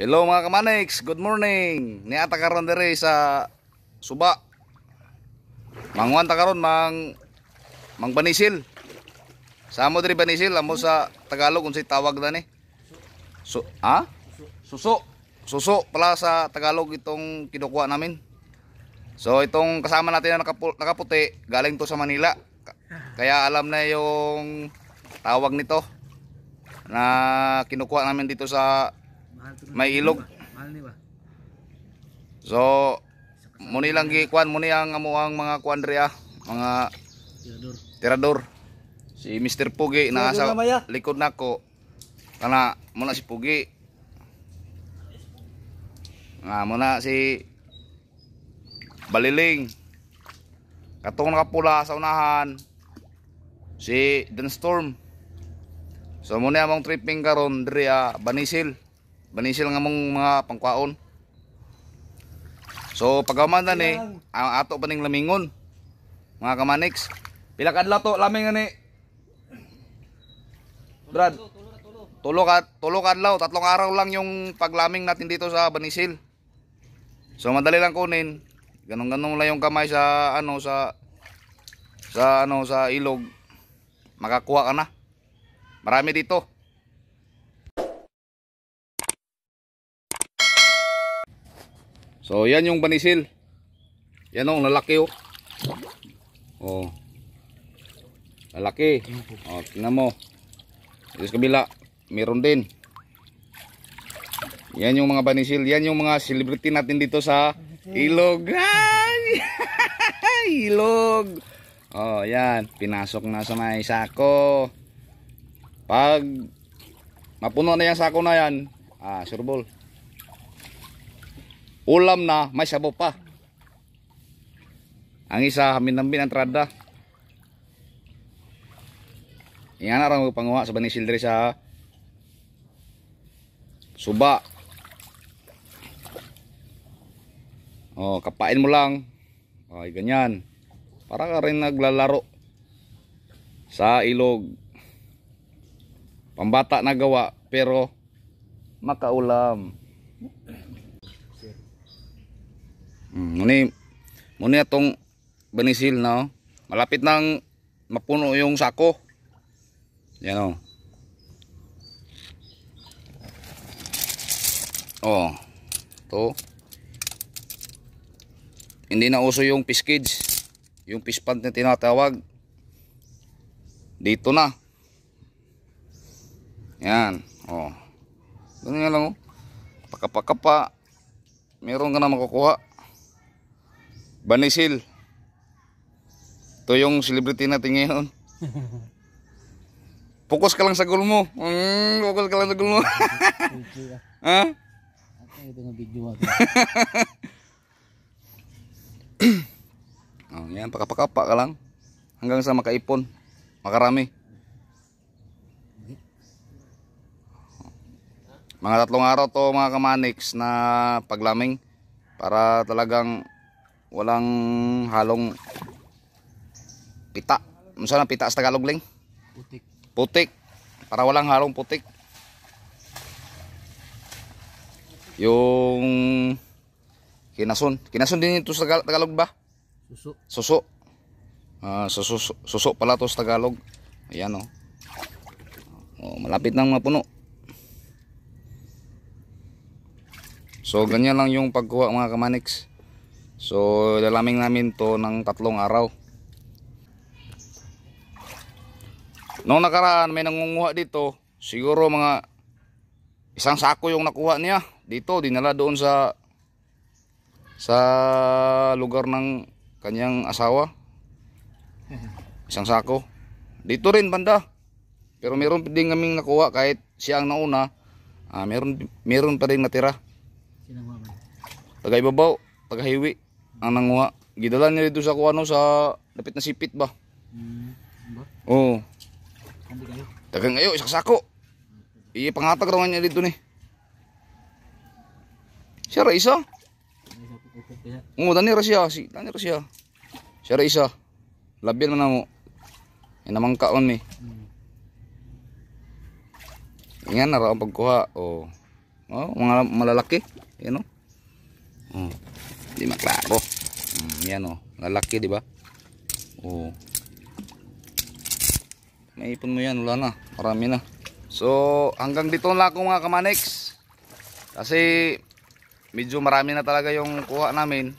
Hello mga kamanix, good morning. Niata karon dere sa Suba. Manguan ta karon mang mang banisil. Sa amo dere banisil amo sa Tagalog Kung unsay tawag na ni? So, ha? Suso. Suso pala sa Tagalog itong kinukuha namin. So itong kasama natin na nakaputi, galing to sa Manila. Kaya alam na yung tawag nito na kinukuha namin dito sa may ilog. Mahal ni ba? So muni lang gikuan muni ang amuang mga kuan riya, ah. mga tirador. Tirador. Si Mr. Pugi na likod nako. Kana muna si Pugi. Nga muna si Baliling. Katong nakapula sa unahan. Si Denstorm. So muna among tripping karon diri ah, Banisil banisil nga mong mga pangkwaon so pagkaman na ni ang ato pa ning lamingon mga kamanix pila kadla to laming ani Brad tulo ka tulo kadlaw tatlong araw lang yung paglaming natin dito sa banisil so madali lang kunin ganun ganun lang yung kamay sa ano sa sa ano sa ilog makakuha ka na marami dito So yan yung banisil. Yan oh, lalaki oh. Oh. Lalaki. Oh, tingnan mo. Dito sa kabila, meron din. Yan yung mga banisil, yan yung mga celebrity natin dito sa Ilog. Ilog. Oh, yan, pinasok na sa may sako. Pag mapuno na yung sako na yan, ah, surbol ulam na may sabo pa ang isa haminambin ang trada yan na rin panguha sa banisil diri sa suba oh kapain mo lang ay ganyan para ka rin naglalaro sa ilog pambata na gawa pero makaulam Mm, muni muni atong benisil na oh. malapit nang mapuno yung sako yan oh. oh to hindi na uso yung piskids. yung pispant na tinatawag dito na yan oh ganun nga lang oh pakapakapa meron ka na makukuha Banisil. Ito yung celebrity natin ngayon. Focus ka lang sa gulmo. mo. Mm, focus ka lang sa gulmo. mo. ha? Ito na video ako. oh, yan, pakapakapa ka lang. Hanggang sa makaipon. Makarami. Mga tatlong araw to mga kamanix na paglaming para talagang walang halong pita unsa na pita sa Tagalog ling putik putik para walang halong putik yung kinason kinason din ito sa Tagalog ba suso suso uh, ah, suso, suso pala to sa Tagalog ayan oh. oh, malapit nang mapuno so ganyan lang yung pagkuha mga kamaniks So, lalaming namin to ng tatlong araw. Noong nakaraan, may nangunguha dito. Siguro mga isang sako yung nakuha niya. Dito, dinala doon sa sa lugar ng kanyang asawa. Isang sako. Dito rin, banda. Pero meron din kaming nakuha kahit siya ang nauna. Ah, meron, meron pa rin natira. Tagaibabaw, tagahiwi ang nanguha gidala niya dito sa kuano sa dapit na sipit ba Hmm. ba oo tagang ayo isa sako iya pangatag raw niya dito ni siya ra isa oo dani ra si dani ra siya siya ra isa labian man mo inamangka man mi mm. yan na raw pagkuha oh. oh, mga malalaki you know oh. Hmm. Hindi klaro Mm, yan o. Oh. Lalaki, di ba? Oo. Oh. Naipon mo yan. Wala na. Marami na. So, hanggang dito na ako mga kamanex Kasi, medyo marami na talaga yung kuha namin.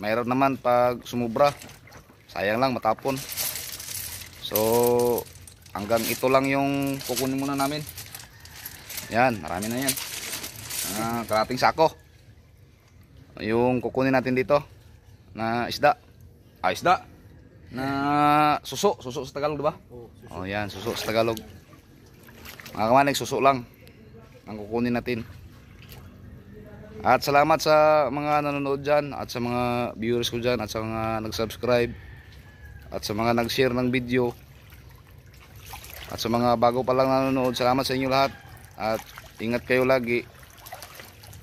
Mayroon naman pag sumubra. Sayang lang, matapon. So, hanggang ito lang yung kukunin muna namin. Yan, marami na yan. Ah, kalating sako yung kukunin natin dito na isda ah isda na suso suso sa Tagalog diba? oh, suso. oh yan suso sa Tagalog mga kamanig suso lang ang kukunin natin at salamat sa mga nanonood dyan at sa mga viewers ko dyan at sa mga nag subscribe at sa mga nag-share ng video at sa mga bago pa lang nanonood salamat sa inyo lahat at ingat kayo lagi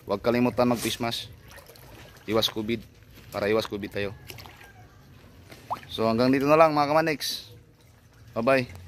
huwag kalimutan mag-pismas iwas COVID para iwas COVID tayo so hanggang dito na lang mga kamanix bye bye